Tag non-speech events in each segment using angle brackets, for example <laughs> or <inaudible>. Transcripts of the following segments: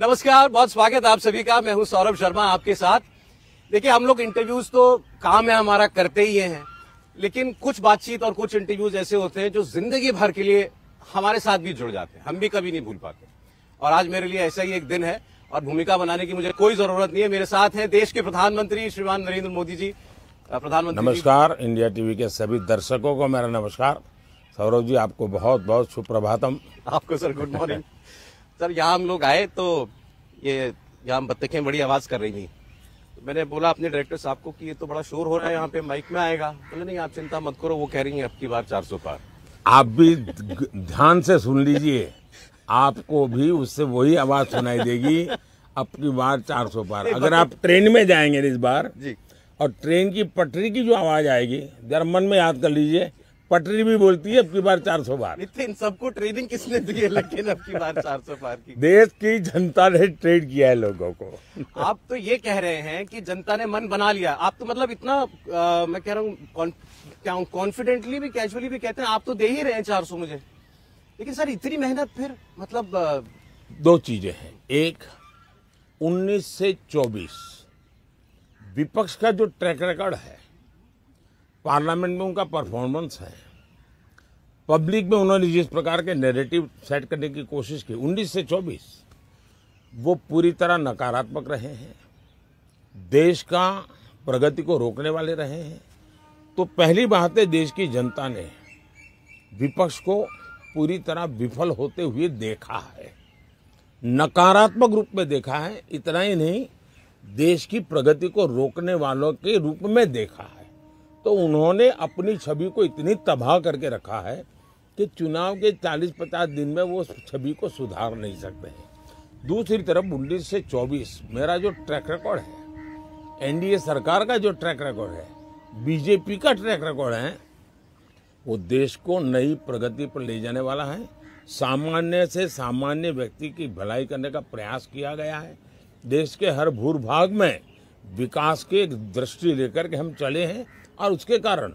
नमस्कार बहुत स्वागत आप सभी का मैं हूं सौरभ शर्मा आपके साथ देखिए हम लोग इंटरव्यूज तो काम है हमारा करते ही हैं लेकिन कुछ बातचीत और कुछ इंटरव्यूज ऐसे होते हैं जो जिंदगी भर के लिए हमारे साथ भी जुड़ जाते हैं हम भी कभी नहीं भूल पाते और आज मेरे लिए ऐसा ही एक दिन है और भूमिका बनाने की मुझे कोई जरूरत नहीं है मेरे साथ हैं देश के प्रधानमंत्री श्रीमान नरेंद्र मोदी जी प्रधानमंत्री नमस्कार इंडिया टीवी के सभी दर्शकों को मेरा नमस्कार सौरभ जी आपको बहुत बहुत सुप्रभातम आपको सर गुड मॉर्निंग सर यहाँ हम लोग आए तो ये यहाँ बत्तखें बड़ी आवाज़ कर रही थी तो मैंने बोला अपने डायरेक्टर साहब को कि ये तो बड़ा शोर हो रहा है यहाँ पे माइक में आएगा बोले नहीं आप चिंता मत करो वो कह रही हैं अब की बार चार सौ पार आप भी ध्यान से सुन लीजिए आपको भी उससे वही आवाज़ सुनाई देगी आपकी बार चार सौ पार अगर आप ट्रेन में जाएंगे इस बार जी और ट्रेन की पटरी की जो आवाज़ आएगी जरा मन में याद कर लीजिए पटरी भी बोलती है अब की बार सौ बार इन सबको ट्रेनिंग किसने दी है लेकिन अब की बार सौ बार की देश की जनता ने ट्रेड किया है लोगों को आप तो ये कह रहे हैं कि जनता ने मन बना लिया आप तो मतलब इतना आ, मैं कह रहा हूँ क्या हूँ कॉन्फिडेंटली भी कैजुअली भी कहते हैं आप तो दे ही रहे हैं चार मुझे लेकिन सर इतनी मेहनत फिर मतलब आ... दो चीजें हैं एक उन्नीस से चौबीस विपक्ष का जो ट्रैक रिकॉर्ड है पार्लियामेंट में उनका परफॉर्मेंस है पब्लिक में उन्होंने जिस प्रकार के नेगेटिव सेट करने की कोशिश की 19 से 24 वो पूरी तरह नकारात्मक रहे हैं देश का प्रगति को रोकने वाले रहे हैं तो पहली बात है देश की जनता ने विपक्ष को पूरी तरह विफल होते हुए देखा है नकारात्मक रूप में देखा है इतना ही नहीं देश की प्रगति को रोकने वालों के रूप में देखा है तो उन्होंने अपनी छवि को इतनी तबाह करके रखा है कि चुनाव के 40-50 दिन में वो छवि को सुधार नहीं सकते हैं दूसरी तरफ उन्नीस से 24 मेरा जो ट्रैक रिकॉर्ड है एनडीए सरकार का जो ट्रैक रिकॉर्ड है बीजेपी का ट्रैक रिकॉर्ड है वो देश को नई प्रगति पर ले जाने वाला है सामान्य से सामान्य व्यक्ति की भलाई करने का प्रयास किया गया है देश के हर भूर भाग में विकास के एक दृष्टि लेकर के हम चले हैं और उसके कारण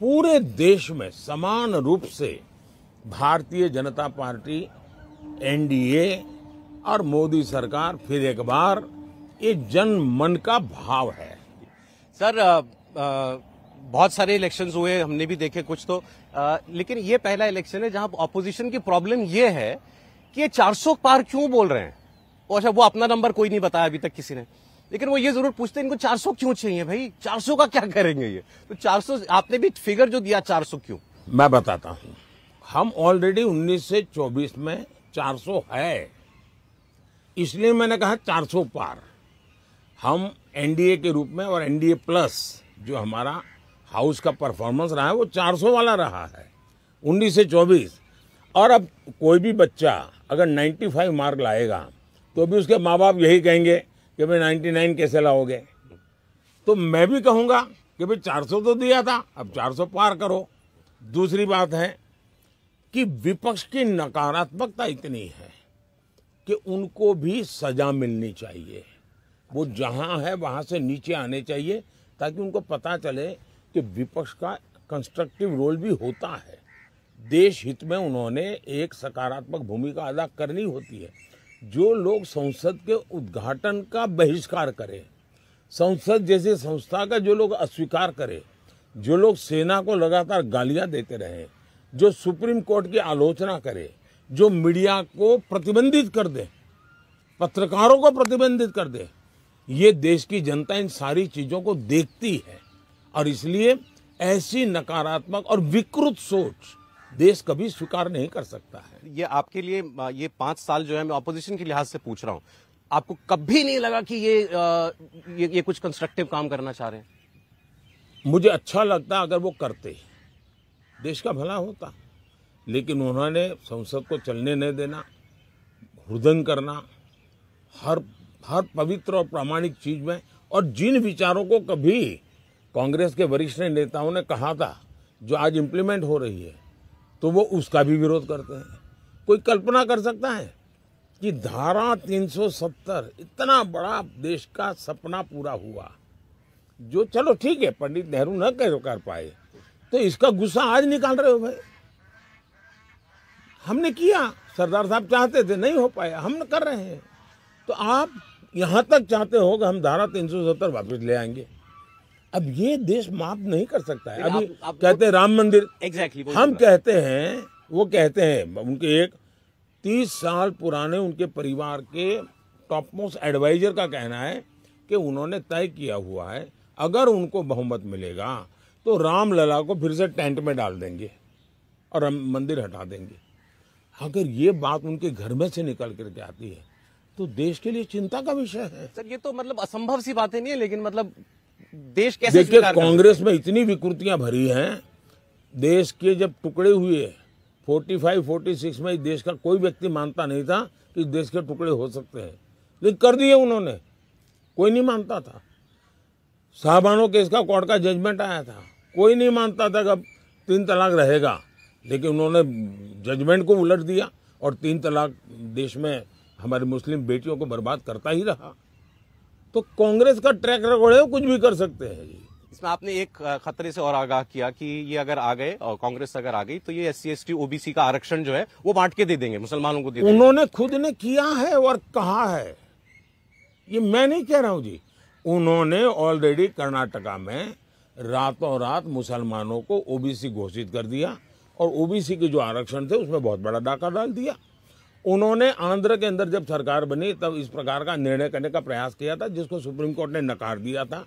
पूरे देश में समान रूप से भारतीय जनता पार्टी एनडीए और मोदी सरकार फिर एक बार ये जन मन का भाव है सर आ, आ, बहुत सारे इलेक्शंस हुए हमने भी देखे कुछ तो आ, लेकिन ये पहला इलेक्शन है जहां ऑपोजिशन की प्रॉब्लम ये है कि ये 400 पार क्यों बोल रहे हैं और अच्छा वो अपना नंबर कोई नहीं बताया अभी तक किसी ने लेकिन वो ये जरूर पूछते हैं इनको 400 क्यों चाहिए भाई 400 का क्या करेंगे ये तो 400 आपने भी फिगर जो दिया 400 क्यों मैं बताता हूँ हम ऑलरेडी 19 से 24 में 400 है इसलिए मैंने कहा 400 पार हम एनडीए के रूप में और एनडीए प्लस जो हमारा हाउस का परफॉर्मेंस रहा है वो सौ वाला रहा है उन्नीस से चौबीस और अब कोई भी बच्चा अगर फाइव मार्क लाएगा तो भी उसके माँ बाप यही कहेंगे कि भाई नाइन्टी नाइन कैसे लाओगे तो मैं भी कहूँगा कि भाई चार सौ तो दिया था अब चार सौ पार करो दूसरी बात है कि विपक्ष की नकारात्मकता इतनी है कि उनको भी सजा मिलनी चाहिए वो जहाँ है वहाँ से नीचे आने चाहिए ताकि उनको पता चले कि विपक्ष का कंस्ट्रक्टिव रोल भी होता है देश हित में उन्होंने एक सकारात्मक भूमिका अदा करनी होती है जो लोग संसद के उद्घाटन का बहिष्कार करें संसद जैसी संस्था का जो लोग अस्वीकार करें जो लोग सेना को लगातार गालियां देते रहे जो सुप्रीम कोर्ट की आलोचना करे जो मीडिया को प्रतिबंधित कर दे पत्रकारों को प्रतिबंधित कर दे ये देश की जनता इन सारी चीज़ों को देखती है और इसलिए ऐसी नकारात्मक और विकृत सोच देश कभी स्वीकार नहीं कर सकता है ये आपके लिए ये पांच साल जो है मैं ऑपोजिशन के लिहाज से पूछ रहा हूँ आपको कभी नहीं लगा कि ये ये, ये कुछ कंस्ट्रक्टिव काम करना चाह रहे हैं मुझे अच्छा लगता अगर वो करते देश का भला होता लेकिन उन्होंने संसद को चलने नहीं देना हृदय करना हर हर पवित्र और प्रामाणिक चीज में और जिन विचारों को कभी कांग्रेस के वरिष्ठ नेताओं ने कहा था जो आज इम्प्लीमेंट हो रही है तो वो उसका भी विरोध करते हैं कोई कल्पना कर सकता है कि धारा 370 इतना बड़ा देश का सपना पूरा हुआ जो चलो ठीक है पंडित नेहरू न कर पाए तो इसका गुस्सा आज निकाल रहे हो भाई हमने किया सरदार साहब चाहते थे नहीं हो पाया हम कर रहे हैं तो आप यहां तक चाहते हो कि हम धारा 370 वापस ले आएंगे अब ये देश माफ नहीं कर सकता है अभी आप, आप कहते हैं राम मंदिर एग्जैक्टली exactly, हम कहते हैं वो कहते हैं उनके एक तीस साल पुराने उनके परिवार के टॉप मोस्ट एडवाइजर का कहना है कि उन्होंने तय किया हुआ है अगर उनको बहुमत मिलेगा तो राम लला को फिर से टेंट में डाल देंगे और हम मंदिर हटा देंगे अगर ये बात उनके घर में से निकल करके आती है तो देश के लिए चिंता का विषय है सर ये तो मतलब असंभव सी बातें नहीं है लेकिन मतलब देश कैसे देखिए कांग्रेस में इतनी विकृतियां भरी हैं देश के जब टुकड़े हुए 45, 46 में देश का कोई व्यक्ति मानता नहीं था कि देश के टुकड़े हो सकते हैं लेकिन कर दिए उन्होंने कोई नहीं मानता था साहबानों केस का कोर्ट का जजमेंट आया था कोई नहीं मानता था कि अब तीन तलाक रहेगा लेकिन उन्होंने जजमेंट को उलट दिया और तीन तलाक देश में हमारी मुस्लिम बेटियों को बर्बाद करता ही रहा तो कांग्रेस का ट्रैक रिकॉर्ड है वो कुछ भी कर सकते हैं जी इसमें आपने एक खतरे से और आगाह किया कि ये अगर आ गए और कांग्रेस अगर आ गई तो ये S C S T OBC का आरक्षण जो है वो बांट के दे देंगे मुसलमानों को दे देंगे उन्होंने खुद ने किया है और कहा है ये मैं नहीं कह रहा हूं जी उन्होंने ऑलरेडी कर्नाटका में रातों रात मुसलमानों को ओबीसी घोषित कर दिया और ओबीसी के जो आरक्षण थे उसमें बहुत बड़ा डाका डाल दिया उन्होंने आंध्र के अंदर जब सरकार बनी तब इस प्रकार का निर्णय करने का प्रयास किया था जिसको सुप्रीम कोर्ट ने नकार दिया था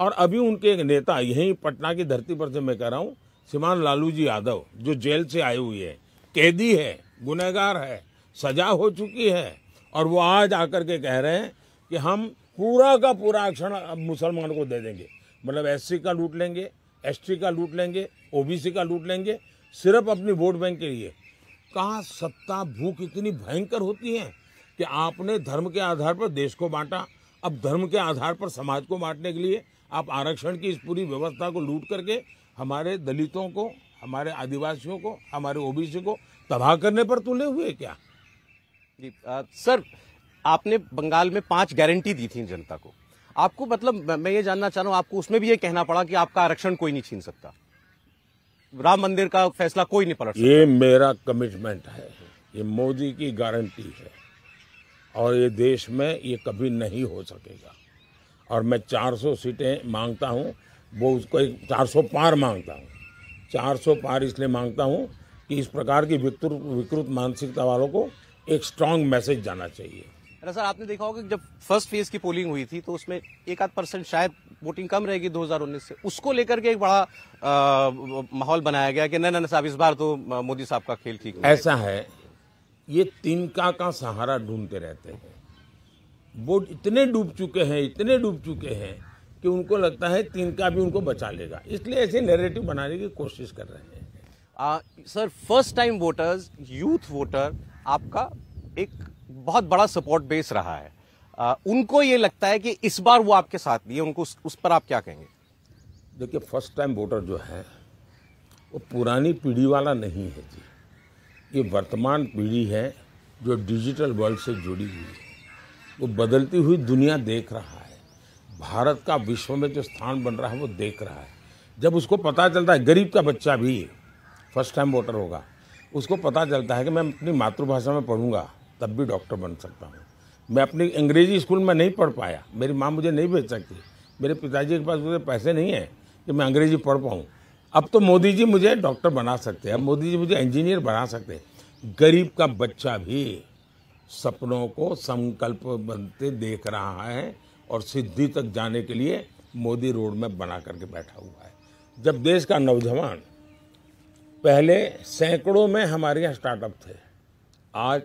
और अभी उनके एक नेता यहीं पटना की धरती पर से मैं कह रहा हूँ श्रीमान लालू जी यादव जो जेल से आए हुए हैं कैदी है गुनहगार है सजा हो चुकी है और वो आज आकर के कह रहे हैं कि हम पूरा का पूरा आरक्षण मुसलमान को दे देंगे मतलब एस का लूट लेंगे एस का लूट लेंगे ओ का लूट लेंगे सिर्फ अपनी वोट बैंक के लिए का सत्ता भूख इतनी भयंकर होती है कि आपने धर्म के आधार पर देश को बांटा अब धर्म के आधार पर समाज को बांटने के लिए आप आरक्षण की इस पूरी व्यवस्था को लूट करके हमारे दलितों को हमारे आदिवासियों को हमारे ओबीसी को तबाह करने पर तुले हुए क्या जी आ, सर आपने बंगाल में पांच गारंटी दी थी जनता को आपको मतलब मैं ये जानना चाह रहा हूँ आपको उसमें भी ये कहना पड़ा कि आपका आरक्षण कोई नहीं छीन सकता राम मंदिर का फैसला कोई नहीं पलट ये मेरा कमिटमेंट है ये मोदी की गारंटी है और ये देश में ये कभी नहीं हो सकेगा और मैं 400 सीटें मांगता हूँ वो उसको एक चार पार मांगता हूँ 400 पार इसलिए मांगता हूँ कि इस प्रकार की विकृत मानसिकता वालों को एक स्ट्रांग मैसेज जाना चाहिए अरे सर आपने देखा होगा जब फर्स्ट फेज की पोलिंग हुई थी तो उसमें एक आध परसेंट शायद वोटिंग कम रहेगी 2019 से उसको लेकर के एक बड़ा माहौल बनाया गया कि नहीं नहीं साहब इस बार तो मोदी साहब का खेल ठीक ऐसा है ये तिनका का सहारा ढूंढते रहते हैं वोट इतने डूब चुके हैं इतने डूब चुके हैं कि उनको लगता है तिनका भी उनको बचा लेगा इसलिए ऐसे नेरेटिव बनाने की कोशिश कर रहे हैं sir first time voters youth voter आपका एक बहुत बड़ा सपोर्ट बेस रहा है आ, उनको ये लगता है कि इस बार वो आपके साथ नहीं है उनको उस, उस पर आप क्या कहेंगे देखिए फर्स्ट टाइम वोटर जो है वो पुरानी पीढ़ी वाला नहीं है जी ये वर्तमान पीढ़ी है जो डिजिटल वर्ल्ड से जुड़ी हुई है वो बदलती हुई दुनिया देख रहा है भारत का विश्व में जो स्थान बन रहा है वो देख रहा है जब उसको पता चलता है गरीब का बच्चा भी फर्स्ट टाइम वोटर होगा उसको पता चलता है कि मैं अपनी मातृभाषा में पढ़ूंगा तब भी डॉक्टर बन सकता हूँ मैं अपनी अंग्रेजी स्कूल में नहीं पढ़ पाया मेरी माँ मुझे नहीं भेज सकती मेरे पिताजी के पास मुझे पैसे नहीं है कि मैं अंग्रेजी पढ़ पाऊँ अब तो मोदी जी मुझे डॉक्टर बना सकते हैं अब मोदी जी मुझे इंजीनियर बना सकते हैं गरीब का बच्चा भी सपनों को संकल्प बनते देख रहा है और सिद्धि तक जाने के लिए मोदी रोड में बना करके बैठा हुआ है जब देश का नौजवान पहले सैकड़ों में हमारे यहाँ स्टार्टअप थे आज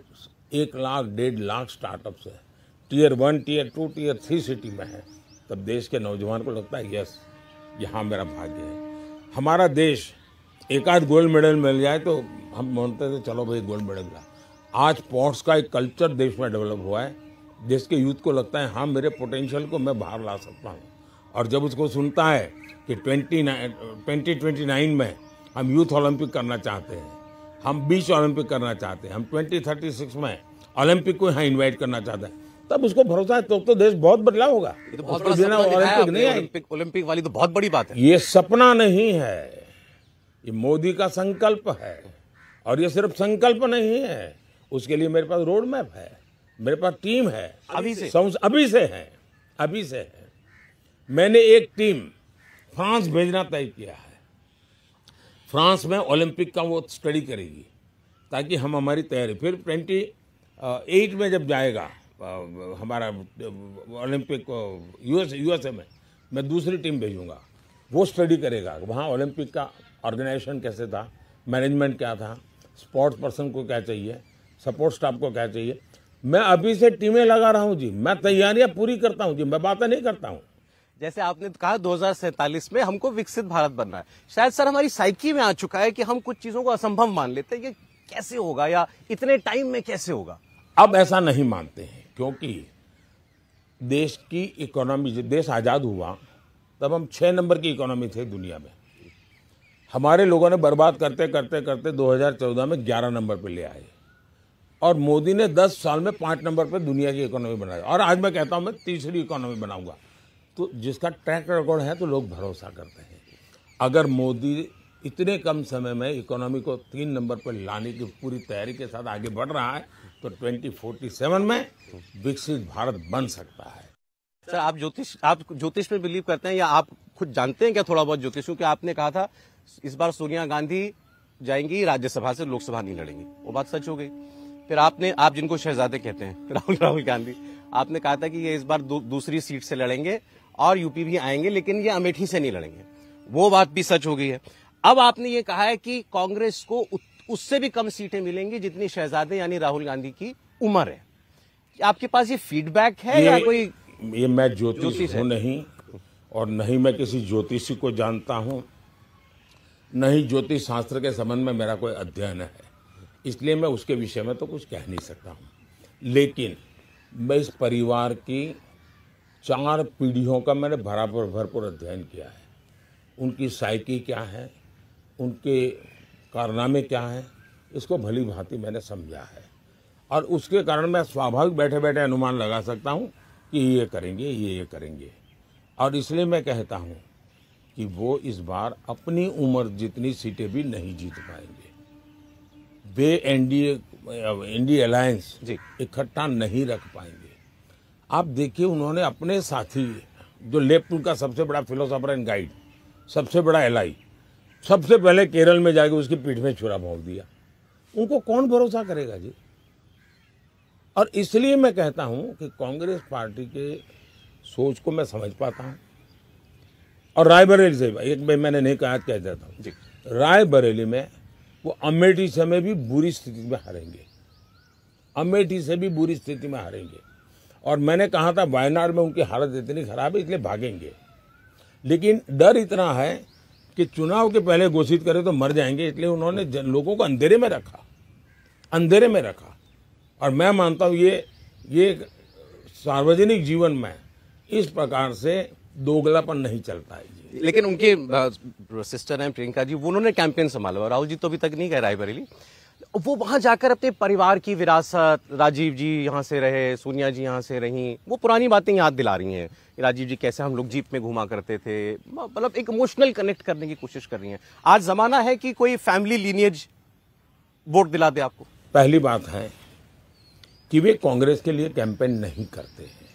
एक लाख डेढ़ लाख स्टार्टअप्स है tier one tier two tier three city में है तब देश के नौजवान को लगता है यस यहाँ मेरा भाग्य है हमारा देश एक आध गोल्ड मेडल मिल जाए तो हम मानते थे चलो भाई गोल्ड मेडल ला आज स्पोर्ट्स का एक कल्चर देश में डेवलप हुआ है देश के यूथ को लगता है हाँ मेरे पोटेंशियल को मैं बाहर ला सकता हूँ और जब उसको सुनता है कि ट्वेंटी ट्वेंटी ट्वेंटी नाइन में हम यूथ ओलंपिक करना चाहते हैं हम बीच ओलंपिक करना चाहते हैं हम ट्वेंटी थर्टी सिक्स में ओलंपिक को यहाँ इन्वाइट करना चाहते हैं तब उसको भरोसा है तो, तो देश बहुत बदलाव होगा ये तो तो ओलंपिक नहीं ओलंपिक वाली तो बहुत बड़ी बात है ये सपना नहीं है ये मोदी का संकल्प है और ये सिर्फ संकल्प नहीं है उसके लिए मेरे पास रोड मैप है मेरे पास टीम है अभी से अभी से है अभी से है मैंने एक टीम फ्रांस भेजना तय किया है फ्रांस में ओलंपिक का वो स्टडी करेगी ताकि हम हमारी तैयारी फिर ट्वेंटी एट में जब जाएगा हमारा ओलंपिक यूएस यूएसए में मैं दूसरी टीम भेजूँगा वो स्टडी करेगा वहाँ ओलंपिक का ऑर्गेनाइजेशन कैसे था मैनेजमेंट क्या था स्पोर्ट्स पर्सन को क्या चाहिए सपोर्ट स्टाफ को क्या चाहिए मैं अभी से टीमें लगा रहा हूँ जी मैं तैयारियाँ पूरी करता हूँ जी मैं बातें नहीं करता हूँ जैसे आपने कहा दो में हमको विकसित भारत बनना है शायद सर हमारी साइकी में आ चुका है कि हम कुछ चीजों को असंभव मान लेते हैं ये कैसे होगा या इतने टाइम में कैसे होगा अब ऐसा नहीं मानते हैं क्योंकि देश की इकोनॉमी जब देश आज़ाद हुआ तब हम छह नंबर की इकोनॉमी थे दुनिया में हमारे लोगों ने बर्बाद करते करते करते 2014 में 11 नंबर पर ले आए और मोदी ने 10 साल में पांच नंबर पर दुनिया की इकोनॉमी बनाई और आज मैं कहता हूँ मैं तीसरी इकोनॉमी बनाऊंगा तो जिसका ट्रैक रिकॉर्ड है तो लोग भरोसा करते हैं अगर मोदी इतने कम समय में इकोनॉमी को तीन नंबर पर लाने की पूरी तैयारी के साथ आगे बढ़ रहा है तो 2047 में विकसित भारत बन सकता है सर आप ज्योतिष आप ज्योतिष में बिलीव करते हैं या आप खुद जानते हैं क्या थोड़ा बहुत ज्योतिष क्योंकि आपने कहा था इस बार सोनिया गांधी जाएंगी राज्यसभा से लोकसभा नहीं लड़ेंगी वो बात सच हो गई फिर आपने आप जिनको शहजादे कहते हैं <laughs> राहुल राहुल गांधी आपने कहा था कि ये इस बार दूसरी सीट से लड़ेंगे और यूपी भी आएंगे लेकिन ये अमेठी से नहीं लड़ेंगे वो बात भी सच हो गई है अब आपने ये कहा है कि कांग्रेस को उससे भी कम सीटें मिलेंगी जितनी शहजादे यानी राहुल गांधी की उम्र है आपके पास ये फीडबैक है ये, या कोई ये मैं ज्योतिष हूँ नहीं और नहीं मैं किसी ज्योतिषी को जानता हूँ नहीं ज्योतिष शास्त्र के संबंध में मेरा कोई अध्ययन है इसलिए मैं उसके विषय में तो कुछ कह नहीं सकता हूँ लेकिन मैं इस परिवार की चार पीढ़ियों का मैंने भरापुर भरपूर अध्ययन किया है उनकी साइकी क्या है उनके कारनामे क्या हैं इसको भली भांति मैंने समझा है और उसके कारण मैं स्वाभाविक बैठे बैठे अनुमान लगा सकता हूँ कि ये करेंगे ये ये करेंगे और इसलिए मैं कहता हूँ कि वो इस बार अपनी उम्र जितनी सीटें भी नहीं जीत पाएंगे वे एनडीए एनडीए अलायंस इकट्ठा नहीं रख पाएंगे आप देखिए उन्होंने अपने साथी जो लेफ्ट का सबसे बड़ा फिलोसॉफर एंड गाइड सबसे बड़ा एलाई सबसे पहले केरल में जाके उसकी पीठ में छुरा भोंक दिया उनको कौन भरोसा करेगा जी और इसलिए मैं कहता हूँ कि कांग्रेस पार्टी के सोच को मैं समझ पाता हूँ और रायबरेली से एक भाई मैंने नहीं कहा कह देता हूँ रायबरेली में वो अमेठी से में भी बुरी स्थिति में हारेंगे अमेठी से भी बुरी स्थिति में हारेंगे और मैंने कहा था वायनाड में उनकी हालत इतनी ख़राब है इसलिए भागेंगे लेकिन डर इतना है कि चुनाव के पहले घोषित करें तो मर जाएंगे इसलिए उन्होंने लोगों को अंधेरे में रखा अंधेरे में रखा और मैं मानता हूँ ये ये सार्वजनिक जीवन में इस प्रकार से दोगलापन नहीं चलता है लेकिन उनके सिस्टर हैं प्रियंका जी उन्होंने कैंपेन संभाला राहुल जी तो अभी तक नहीं गए रायबरेली वो वहाँ जाकर अपने परिवार की विरासत राजीव जी यहाँ से रहे सोनिया जी यहाँ से रहीं वो पुरानी बातें याद दिला रही हैं राजीव जी कैसे हम लोग जीप में घुमा करते थे मतलब एक इमोशनल कनेक्ट करने की कोशिश कर रही हैं आज ज़माना है कि कोई फैमिली लीनियज वोट दिला दे आपको पहली बात है कि वे कांग्रेस के लिए कैंपेन नहीं करते हैं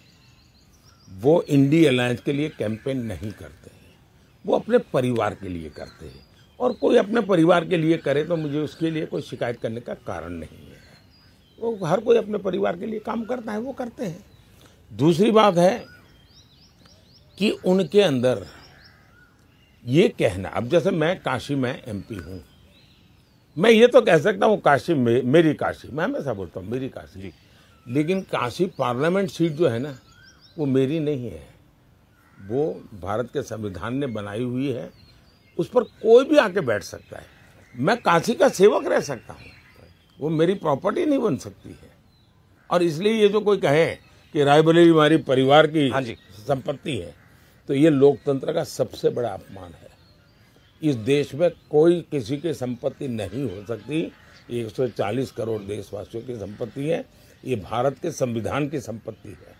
वो इंडी अलायंस के लिए कैंपेन नहीं करते हैं वो अपने परिवार के लिए करते हैं और कोई अपने परिवार के लिए करे तो मुझे उसके लिए कोई शिकायत करने का कारण नहीं है वो हर कोई अपने परिवार के लिए काम करता है वो करते हैं दूसरी बात है कि उनके अंदर ये कहना अब जैसे मैं काशी में एमपी हूँ मैं ये तो कह सकता हूँ काशी मे, मेरी काशी मैं हमेशा बोलता हूँ मेरी काशी लेकिन काशी पार्लियामेंट सीट जो है ना वो मेरी नहीं है वो भारत के संविधान ने बनाई हुई है उस पर कोई भी आके बैठ सकता है मैं काशी का सेवक रह सकता हूँ वो मेरी प्रॉपर्टी नहीं बन सकती है और इसलिए ये जो कोई कहे कि रायबरेली हमारी परिवार की हाँ जी संपत्ति है तो ये लोकतंत्र का सबसे बड़ा अपमान है इस देश में कोई किसी की संपत्ति नहीं हो सकती 140 करोड़ देशवासियों की संपत्ति है ये भारत के संविधान की संपत्ति है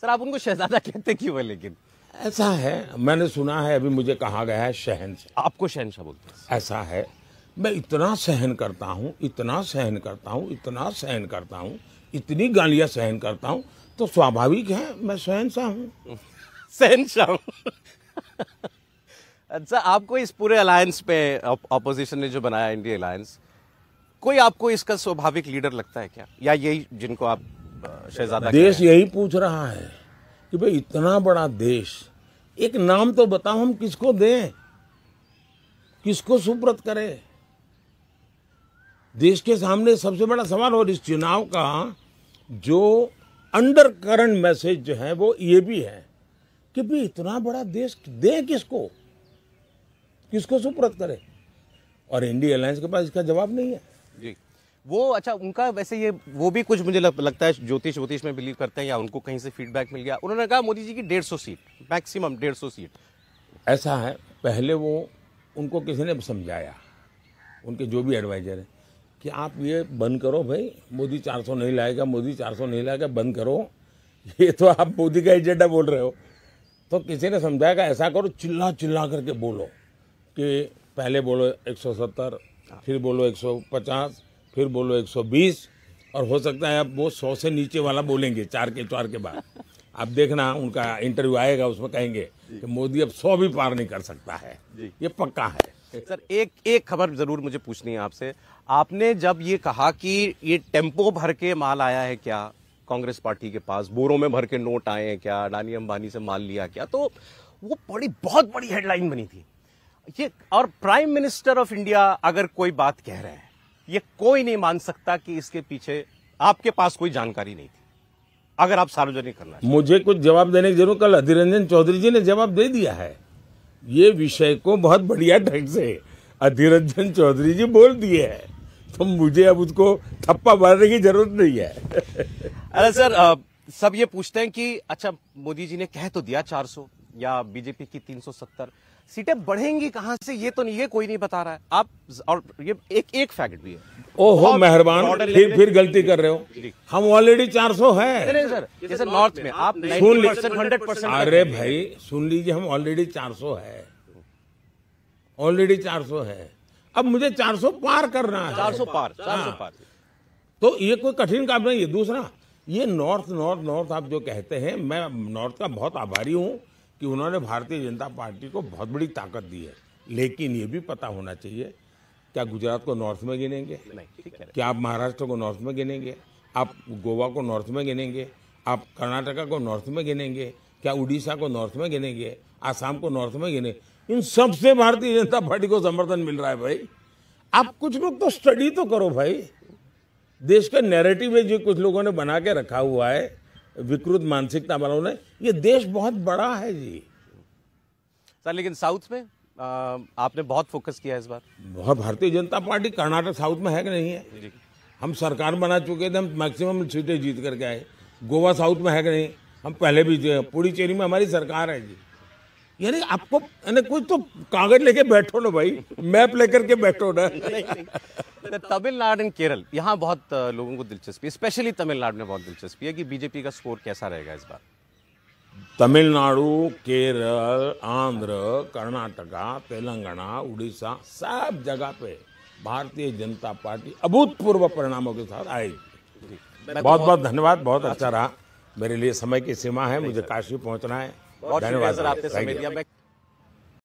सर आप उनको शहजादा कहते क्यों है लेकिन ऐसा है मैंने सुना है अभी मुझे कहा गया है शहनशाह आपको शहनशाह बोलते हैं ऐसा है मैं इतना सहन करता हूँ इतना सहन करता हूँ इतना सहन करता हूँ इतनी गालियाँ सहन करता हूँ तो स्वाभाविक है मैं शहनशाह हूँ शहनशाह हूँ अच्छा आपको इस पूरे अलायंस पे अपोजिशन ने जो बनाया इंडिया अलायंस कोई आपको इसका स्वाभाविक लीडर लगता है क्या या यही जिनको आप शहजादा देश यही पूछ रहा है कि भाई इतना बड़ा देश एक नाम तो बताओ हम किसको दें किसको सुप्रत करें देश के सामने सबसे बड़ा सवाल और इस चुनाव का जो अंडर करंट मैसेज जो है वो ये भी है कि भाई इतना बड़ा देश दें किसको किसको सुप्रत करें और इंडिया अलायंस के पास इसका जवाब नहीं है जी वो अच्छा उनका वैसे ये वो भी कुछ मुझे लग, लगता है ज्योतिष ज्योतिष में बिलीव करते हैं या उनको कहीं से फीडबैक मिल गया उन्होंने कहा मोदी जी की डेढ़ सौ सीट मैक्सिमम डेढ़ सौ सीट ऐसा है पहले वो उनको किसी ने समझाया उनके जो भी एडवाइजर हैं कि आप ये बंद करो भाई मोदी 400 नहीं लाएगा मोदी 400 नहीं लाएगा बंद करो ये तो आप मोदी का एजेंडा बोल रहे हो तो किसी ने कि ऐसा करो चिल्ला चिल्ला करके बोलो कि पहले बोलो 170 हाँ। फिर बोलो 150 फिर बोलो 120 और हो सकता है अब वो 100 से नीचे वाला बोलेंगे चार के चार के बाद आप देखना उनका इंटरव्यू आएगा उसमें कहेंगे कि मोदी अब 100 भी पार नहीं कर सकता है ये पक्का है सर एक एक खबर जरूर मुझे पूछनी है आपसे आपने जब ये कहा कि ये टेम्पो भर के माल आया है क्या कांग्रेस पार्टी के पास बोरों में भर के नोट आए हैं क्या अडानी अंबानी से माल लिया क्या तो वो बड़ी बहुत बड़ी हेडलाइन बनी थी ये और प्राइम मिनिस्टर ऑफ इंडिया अगर कोई बात कह रहे हैं ये कोई नहीं मान सकता कि इसके पीछे आपके पास कोई जानकारी नहीं थी अगर आप सार्वजनिक करना मुझे कुछ जवाब देने की जरूरत कल अधीर रंजन चौधरी जी ने जवाब दे दिया है ये विषय को बहुत बढ़िया ढंग से अधीर रंजन चौधरी जी बोल दिए हैं तो मुझे अब उसको थप्पा मारने की जरूरत नहीं है अरे सर सब ये पूछते हैं कि अच्छा मोदी जी ने कह तो दिया 400 या बीजेपी की 370 सीटें बढ़ेंगी कहां से ये तो नहीं है कोई नहीं बता रहा है आप और ये एक एक फैक्ट भी है ओहो तो मेहरबान फिर फिर गलती कर रहे हो हम ऑलरेडी 400 है नॉर्थ में आप सुन परसेंट अरे भाई सुन लीजिए हम ऑलरेडी 400 है ऑलरेडी 400 है अब मुझे 400 पार करना है 400 पार 400 हाँ। पार तो ये कोई कठिन काम नहीं है दूसरा ये नॉर्थ नॉर्थ नॉर्थ आप जो कहते हैं मैं नॉर्थ का बहुत आभारी हूँ कि उन्होंने भारतीय जनता पार्टी को बहुत बड़ी ताकत दी है लेकिन ये भी पता होना चाहिए क्या गुजरात को नॉर्थ में गिनेंगे क्या आप महाराष्ट्र को नॉर्थ में गिनेंगे आप गोवा को नॉर्थ में गिनेंगे आप कर्नाटका को नॉर्थ में गिनेंगे क्या उड़ीसा को नॉर्थ में गिनेंगे आसाम को नॉर्थ में गिने इन सबसे भारतीय जनता पार्टी को समर्थन मिल रहा है भाई आप कुछ लोग तो स्टडी तो करो भाई देश के नैरेटिव में जो कुछ लोगों ने बना के रखा हुआ है विकृत मानसिकता वालों ने ये देश बहुत बड़ा है जी सर लेकिन साउथ में आ, आपने बहुत फोकस किया इस बार बहुत भारतीय जनता पार्टी कर्नाटक साउथ में है कि नहीं है हम सरकार बना चुके थे हम मैक्सिमम सीटें जीत करके आए गोवा साउथ में है कि नहीं हम पहले भी पुडुचेरी में हमारी सरकार है जी यानी आपको यानी कुछ तो कागज लेके बैठो ना भाई मैप लेकर के बैठो ना <laughs> तमिलनाडु एंड केरल यहाँ बहुत लोगों को दिलचस्पी स्पेशली तमिलनाडु में बहुत दिलचस्पी है कि बीजेपी का स्कोर कैसा रहेगा इस बार तमिलनाडु केरल आंध्र कर्नाटका तेलंगाना उड़ीसा सब जगह पे भारतीय जनता पार्टी अभूतपूर्व परिणामों के साथ आएगी तो बहुत बहुत धन्यवाद बहुत अच्छा रहा मेरे लिए समय की सीमा है मुझे काशी पहुंचना है बहुत शुक्रिया सर आपने समय दिया मैं